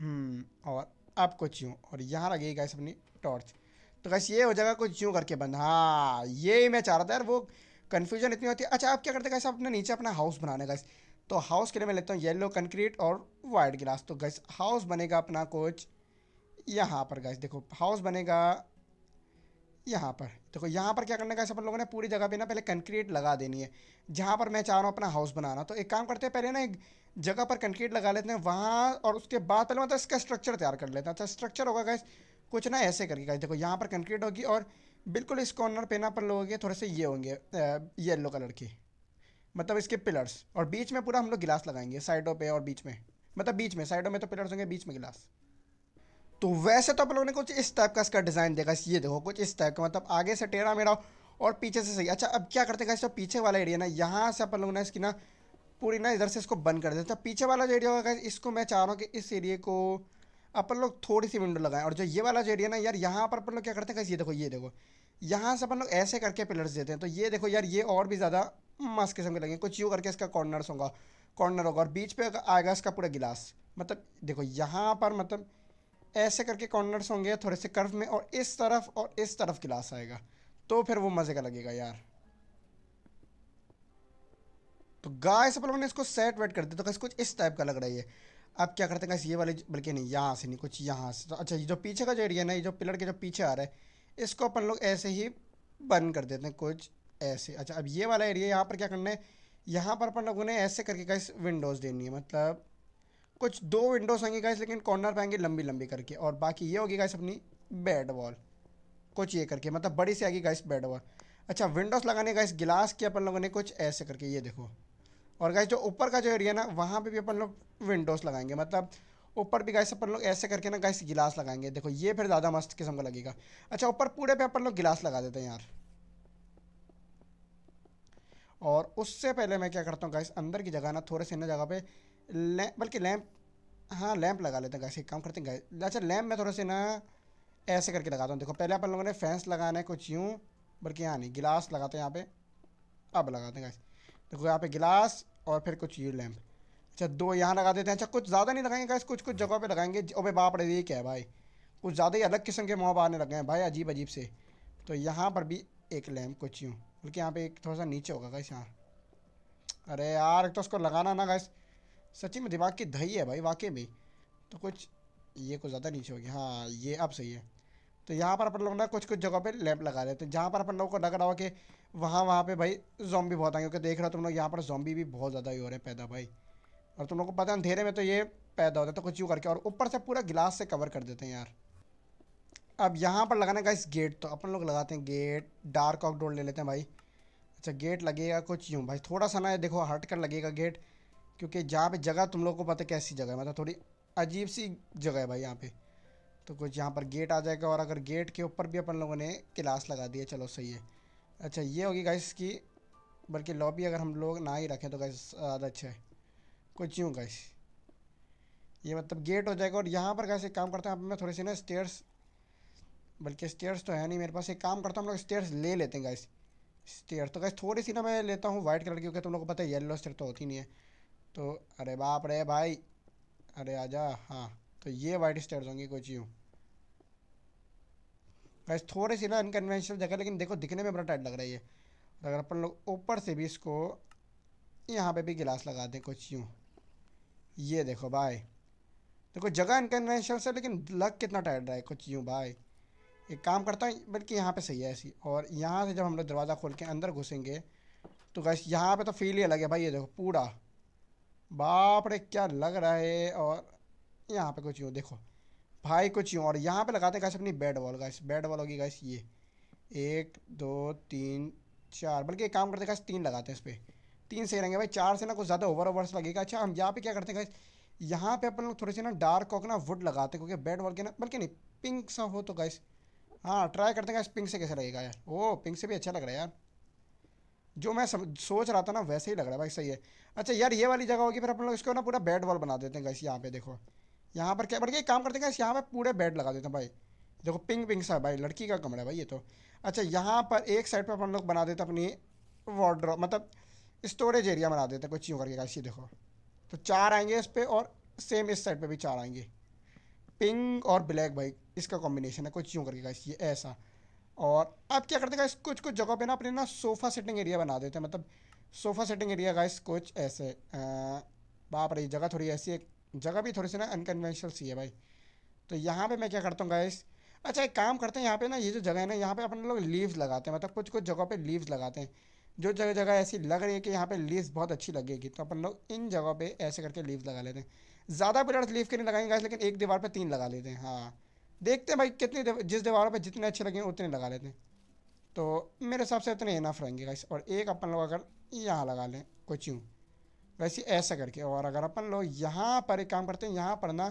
हम्म, और अब कुछ यूँ और यहाँ लगेगी गैस अपनी टॉर्च तो गैस ये हो जाएगा कुछ यूँ करके बंद हाँ ये मैं चाह रहा था यार वो कन्फ्यूजन इतनी होती है अच्छा आप क्या करते गैस अपने नीचे अपना हाउस बनाने गैस तो हाउस के लिए मैं लेता हूँ येलो कंक्रीट और वाइट ग्लास तो गैस हाउस बनेगा अपना कुछ यहाँ पर गैस देखो हाउस बनेगा यहाँ पर देखो यहाँ पर क्या करने का सब लोगों ने पूरी जगह पे ना पहले कंक्रीट लगा देनी है जहाँ पर मैं चाह रहा हूँ अपना हाउस बनाना तो एक काम करते हैं पहले ना एक जगह पर कंक्रीट लगा लेते हैं वहाँ और उसके बाद पहले मतलब इसका स्ट्रक्चर तैयार कर लेते हैं अच्छा स्ट्रक्चर होगा गैस कुछ ना ऐसे करके गैस देखो यहाँ पर कंक्रीट होगी और बिल्कुल इस कॉर्नर पर ना पर लोगे थोड़े से ये होंगे येल्लो कलर के मतलब इसके पिलर्स और बीच में पूरा हम लोग गिलास लगाएंगे साइडों पर और बीच में मतलब बीच में साइडों में तो पिलर्स होंगे बीच में गिलास तो वैसे तो आप लोगों ने कुछ इस टाइप का इसका डिज़ाइन देखा ये देखो कुछ इस टाइप का मतलब आगे से टेढ़ा मेरा और पीछे से सही अच्छा अब क्या करते हैं तो पीछे वाला एरिया ना यहाँ से अपन लोगों ने इसकी ना पूरी ना इधर से इसको बंद कर देते तो पीछे वाला जो एरिया होगा इसको मैं चाह रहा हूँ कि इस एरिए को अपन लोग थोड़ी सी विंडो लगाएं और जो ये वाला जो एरिया ना यार यहाँ पर अपन लोग क्या करते हैं ये देखो ये देखो यहाँ से अपन लोग ऐसे करके पिलर्स देते हैं तो ये देखो यार ये और भी ज़्यादा मस्त किस्म के लगेंगे कुछ यूँ करके इसका कॉर्नर्स होगा कॉर्नर होगा और बीच पर आएगा इसका पूरा गिलास मतलब देखो यहाँ पर मतलब ऐसे करके कॉर्नर्स होंगे थोड़े से कर्व में और इस तरफ और इस तरफ गिलास आएगा तो फिर वो मज़े का लगेगा यार तो गाय सब लोगों ने इसको सेट वेट कर दिया तो कैसे कुछ इस टाइप का लग रहा है अब क्या करते हैं कैसे ये वाले बल्कि नहीं यहाँ से नहीं कुछ यहाँ से तो अच्छा ये जो पीछे का जो एरिया ना ये जो पिलर के जो पीछे आ रहा है इसको अपन लोग ऐसे ही बंद कर देते हैं कुछ ऐसे अच्छा अब ये वाला एरिया यहाँ पर क्या करना है यहाँ पर अपन लोगों ने ऐसे करके कैसे विंडोज़ देनी है मतलब कुछ दो विंडोज होंगे गाइस लेकिन कॉर्नर आएंगे लंबी लंबी करके और बाकी ये होगी गाइस अपनी बेड वॉल कुछ ये करके मतलब बड़ी सी आएगी गाइस बेड वॉल अच्छा विंडोज लगाने गाइस गिलास की अपन लोगों ने कुछ ऐसे करके ये देखो और गाइस जो ऊपर का जो एरिया ना वहाँ पे भी अपन लोग विंडोज लगाएंगे मतलब ऊपर भी गाइस अपन लोग ऐसे करके ना गाइस गिलास लगाएंगे देखो ये फिर ज़्यादा मस्त किस्म का लगेगा अच्छा ऊपर पूरे पे अपन लोग गिलास लगा देते हैं यार और उससे पहले मैं क्या करता हूँ गाइस अंदर की जगह ना थोड़े से ना जगह पे बल्कि लैम्प हाँ लैम्प लगा लेते हैं गैस एक काम करते हैं गैस अच्छा लैम्प में थोड़ा से ना ऐसे करके लगाता हूँ देखो पहले अपन लोगों ने फैंस लगाना है कुछ यूँ बल्कि यहाँ नहीं गिलास लगाते हैं यहाँ पे अब लगाते हैं गैस देखो यहाँ पे गिलास और फिर कुछ ये लैम्प अच्छा दो यहाँ लगा देते हैं अच्छा कुछ ज़्यादा नहीं लगाएंगे गैस कुछ कुछ जगहों पर लगाएंगे ओबे बाप रे ये क्या है भाई कुछ ज़्यादा ही अलग किस्म के मोहब आने लगे हैं भाई अजीब अजीब से तो यहाँ पर भी एक लैम्प कुछ यूँ बल्कि यहाँ पर एक थोड़ा सा नीचे होगा गैस यहाँ अरे यार एक तो उसको लगाना ना गैस सच्ची में दिमाग की दही है भाई वाकई में तो कुछ ये कुछ ज़्यादा नीचे होगी हाँ ये अब सही है तो यहाँ पर अपन लोग ना कुछ कुछ जगहों पे लैंप लगा रहे हैं तो जहाँ पर अपन लोगों को लग रहा हो कि वहाँ वहाँ पे भाई जोम्बी बहुत आए क्योंकि देख रहे हो तुम लोग यहाँ पर जोम्बी भी बहुत ज़्यादा ही हो रहे हैं पैदा भाई और तुम लोग को पता है अंधेरे में तो ये पैदा होता है तो कुछ यूँ करके और ऊपर से पूरा गिलास से कवर कर देते हैं यार अब यहाँ पर लगाने का इस गेट तो अपन लोग लगाते हैं गेट डार्क ऑकडोर ले लेते हैं भाई अच्छा गेट लगेगा कुछ यूँ भाई थोड़ा सा ना देखो हट कर लगेगा गेट क्योंकि जहाँ पे जगह तुम लोग को पता है कैसी जगह है मतलब थोड़ी अजीब सी जगह है भाई यहाँ पे तो कुछ यहाँ पर गेट आ जाएगा और अगर गेट के ऊपर भी अपन लोगों ने क्लास लगा दिया चलो सही है अच्छा ये होगी गाइस की बल्कि लॉबी अगर हम लोग ना ही रखें तो गाइस ज़्यादा अच्छा है कुछ यूँ गाइस ये मतलब गेट हो जाएगा और यहाँ पर गाइस एक काम करते हैं मैं थोड़े से ना स्टेयर्स बल्कि स्टेयर्स तो है नहीं मेरे पास एक काम करता हूँ हम लोग स्टेयर्स ले लेते हैं गाइस स्टेयर तो गाइस थोड़ी सी ना मैं लेता हूँ वाइट कलर की क्योंकि तुम लोग को पता है येलो स्टेयर तो होती नहीं है तो अरे बाप रे भाई अरे आजा हाँ तो ये वाइट स्टेट्स होंगी कुछ यूँ गैस थोड़ी सी ना अनकन्वेंशनल जगह लेकिन देखो दिखने में बड़ा टाइट लग रही है अगर अपन लोग ऊपर से भी इसको यहाँ पे भी गिलास लगा दें कुछ यूँ ये देखो भाई देखो जगह अनकन्वेंशनल से लेकिन लग कितना टाइट रहा है कुछ यूँ भाई एक काम करता हूँ बल्कि यहाँ पे सही है ऐसी और यहाँ से जब हम लोग दरवाज़ा खोल के अंदर घुसेंगे तो गैस यहाँ पे तो फील ही अलग है भाई ये देखो पूरा बाप रे क्या लग रहा है और यहाँ पे कुछ यूँ देखो भाई कुछ यूँ और यहाँ पे लगाते गाइस अपनी bat ball guys bat ball होगी गाइस ये एक दो तीन चार बल्कि एक काम करते गाइस तीन लगाते हैं इस पर तीन सही रहेंगे भाई चार से ना कुछ ज़्यादा ओवर ओवर्स लगेगा अच्छा हम यहाँ पे क्या करते हैं गाइस यहाँ पे अपन लोग थोड़े से ना डार्क ऑक ना वुड लगाते हैं क्योंकि बैट बॉल के ना बल्कि नहीं पिंक सा हो तो गाइस हाँ ट्राई करते हैं गाइस पिंक से कैसे लगेगा यार ओ पिंक से भी अच्छा लग रहा है यार जो मैं सम, सोच रहा था ना वैसे ही लग रहा है भाई सही है अच्छा यार ये वाली जगह होगी फिर अपन लोग इसको ना पूरा बेड वॉल बना देते हैं गैस यहाँ पे देखो यहाँ पर क्या बढ़िया गया काम करते हैं गैस यहाँ पर पूरे बेड लगा देते हैं भाई देखो पिंक पिंक सा भाई लड़की का कमरा है भाई ये तो अच्छा यहाँ पर एक साइड पर अपन लोग बना देते अपनी वार्ड्रॉप मतलब स्टोरेज एरिया बना देते कुछ यूँ करके गैस ये देखो तो चार आएंगे इस पर और सेम इस साइड पर भी चार आएंगे पिंक और ब्लैक भाई इसका कॉम्बिनेशन है कुछ यूँ करके गैस ये ऐसा और अब क्या करते हैं कुछ कुछ जगह पे ना अपने ना सोफ़ा सेटिंग एरिया बना देते हैं मतलब सोफ़ा सेटिंग एरिया गाइस कुछ ऐसे बाप रही जगह थोड़ी ऐसी एक जगह भी थोड़ी सी ना अनकन्वेंशनल सी है भाई तो यहाँ पे मैं क्या करता हूँ गाइस अच्छा एक काम करते हैं यहाँ पे ना ये जो जगह है ना यहाँ पे अपन लोग लीव्स लगाते हैं मतलब कुछ कुछ जगहों पे लीव्स लगाते हैं जो जगह जगह ऐसी लग रही है कि यहाँ पे लीव्स बहुत अच्छी लगेगी तो अपन लोग इन जगह पे ऐसे करके लीव्स लगा लेते हैं ज़्यादा पेड़ लीव के नहीं लगाएंगे लेकिन एक दीवार पर तीन लगा लेते हैं हाँ देखते हैं भाई कितने जिस दीवारों पर जितने अच्छे लगे उतने लगा लेते हैं तो मेरे हिसाब से उतने इनफ रहेंगे गाइस और एक अपन लोग अगर यहाँ लगा लें कुछ यूँ वैसे ऐसा करके और अगर अपन लोग यहाँ पर एक काम करते हैं यहाँ पर ना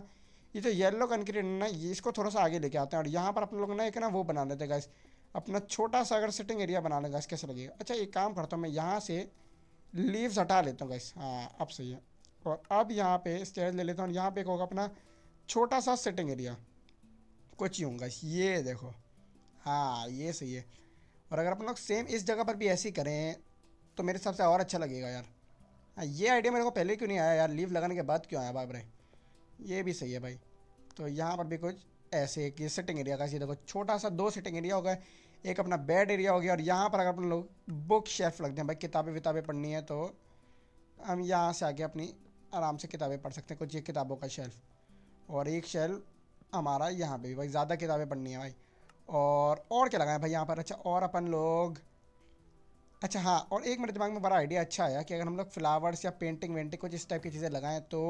ये जो येलो कंक्रीट ना ये इसको थोड़ा सा आगे लेके आते हैं और यहाँ पर अपन लोग ना एक ना वो बना लेते हैं गाइस अपना छोटा सा अगर सिटिंग एरिया बना लें गाइस कैसे लगेगा अच्छा एक काम करता हूँ मैं यहाँ से लीव्स हटा लेता हूँ गाइस हाँ अब सही है और अब यहाँ पर स्टेयर ले लेता हूँ और यहाँ एक होगा अपना छोटा सा सिटिंग एरिया कुछ ही होंगे ये देखो हाँ ये सही है और अगर अपन लोग सेम इस जगह पर भी ऐसे ही करें तो मेरे हिसाब से और अच्छा लगेगा यार हाँ ये आइडिया मेरे को पहले क्यों नहीं आया यार लीव लगाने के बाद क्यों आया बाप रे ये भी सही है भाई तो यहाँ पर भी कुछ ऐसे एक ये सिटिंग एरिया का ऐसे देखो छोटा सा दो सिटिंग एरिया हो गया एक अपना बेड एरिया हो गया और यहाँ पर अगर अपन लोग बुक शेल्फ लगते हैं भाई किताबें विताबें पढ़नी है तो हम यहाँ से आगे अपनी आराम से किताबें पढ़ सकते हैं कुछ ये किताबों का शेल्फ और एक शेल्फ हमारा यहाँ पे भी भाई ज़्यादा किताबें पढ़नी है भाई और और क्या लगाएं भाई यहाँ पर अच्छा और अपन लोग अच्छा हाँ और एक मेरे दिमाग में बड़ा आइडिया अच्छा आया कि अगर हम लोग फ्लावर्स या पेंटिंग वेंटिंग कुछ इस टाइप की चीज़ें लगाएं तो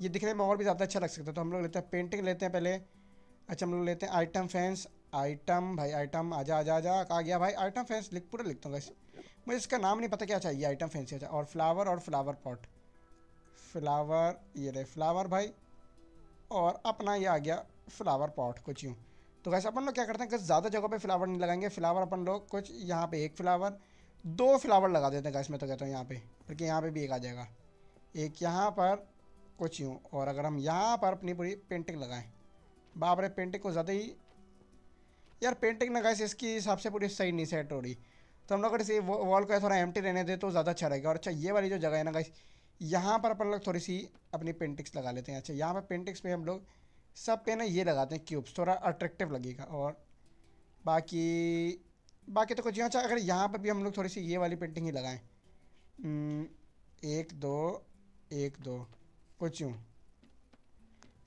ये दिखने में और भी ज़्यादा अच्छा लग सकता है तो हम लोग लेते हैं पेंटिंग लेते हैं पहले अच्छा हम लोग लेते हैं आइटम फैंस आइटम भाई आइटम आ जा आ जा आ गया भाई आइटम फैंस लिख पूरा लिखता हूँ मुझे इसका नाम नहीं पता क्या चाहिए आइटम फ़ैंस अच्छा और फ्लावर और फ्लावर पॉट फ्लावर ये रहे फ्लावर भाई और अपना ये आ गया फ्लावर पॉट कुछ यूँ तो वैसे अपन लोग क्या करते हैं कुछ ज़्यादा जगह पे फ्लावर नहीं लगाएंगे फ्लावर अपन लोग कुछ यहाँ पे एक फ्लावर दो फ्लावर लगा देते हैं गैस में तो कहता हूँ यहाँ पे बल्कि यहाँ पे भी एक आ जाएगा एक यहाँ पर कुछ यूँ और अगर हम यहाँ पर अपनी पूरी पेंटिंग लगाएं बाप रे पेंटिंग को ज़्यादा ही यार पेंटिंग ना गैस इसकी हिसाब से पूरी सही नहीं सेट हो रही तो हम लोग अगर इसे वॉल को थोड़ा एम्प्टी रहने दे तो ज़्यादा अच्छा रहेगा और अच्छा ये वाली जो जगह है ना गैस यहाँ पर अपन लोग थोड़ी सी अपनी पेंटिक्स लगा लेते हैं अच्छा यहाँ पर पेंटिक्स में हम लोग सब पे ना ये लगाते हैं क्यूब्स थोड़ा अट्रैक्टिव लगेगा और बाकी बाकी तो कुछ यहाँ अच्छा अगर यहाँ पर भी हम लोग थोड़ी सी ये वाली पेंटिंग ही लगाएं हम्म, एक दो एक दो कुछ यूँ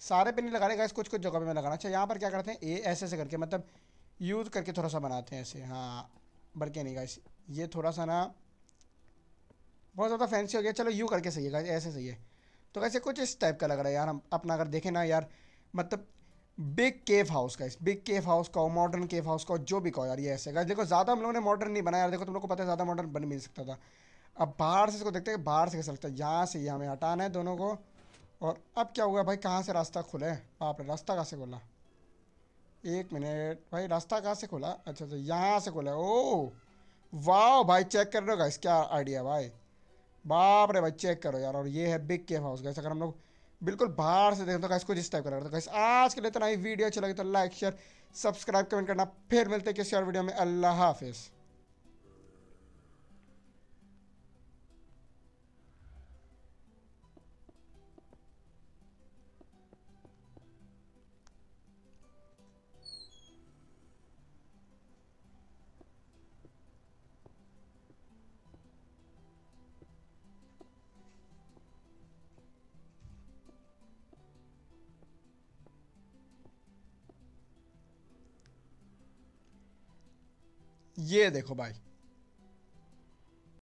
सारे पे नहीं लगाने का कुछ कुछ जगह पे मैं लगाना अच्छा यहाँ पर क्या करते हैं ए ऐसे ऐसे करके मतलब यूज़ करके थोड़ा सा बनाते हैं ऐसे हाँ बल्कि नहीं गाइस ये थोड़ा सा ना बहुत ज़्यादा फैंसी हो गया चलो यू करके सही है ऐसे सही है तो वैसे कुछ इस टाइप का लग रहा है यार हम अपना अगर देखें ना यार मतलब बिग केव हाउस का इस बिग केव हाउस का मॉडर्न केव हाउस का जो भी कहो यार ये ऐसे का देखो ज़्यादा हम लोगों ने मॉडर्न नहीं बनाया यार देखो तुम लोग को पता है ज़्यादा मॉडर्न बन भी नहीं सकता था अब बाहर से इसको देखते हैं बाहर से कैसा लगता है यहाँ से ये हमें हटाना है दोनों को और अब क्या हुआ भाई कहाँ से रास्ता खुला है बाप रे रास्ता कहाँ से खुला एक मिनट भाई रास्ता कहाँ से खुला अच्छा अच्छा यहाँ से खुला ओ वाह भाई चेक कर रहे हो गाइस क्या आइडिया भाई बाप रे भाई चेक करो यार और ये है बिग केफ हाउस गैस अगर हम लोग बिल्कुल बाहर से देखें तो गैस को जिस टाइप का लग रहा था आज के लिए इतना ही वीडियो अच्छी लगी तो लाइक शेयर सब्सक्राइब कमेंट करना फिर मिलते हैं किसी और वीडियो में अल्लाह हाफिज़ ये देखो भाई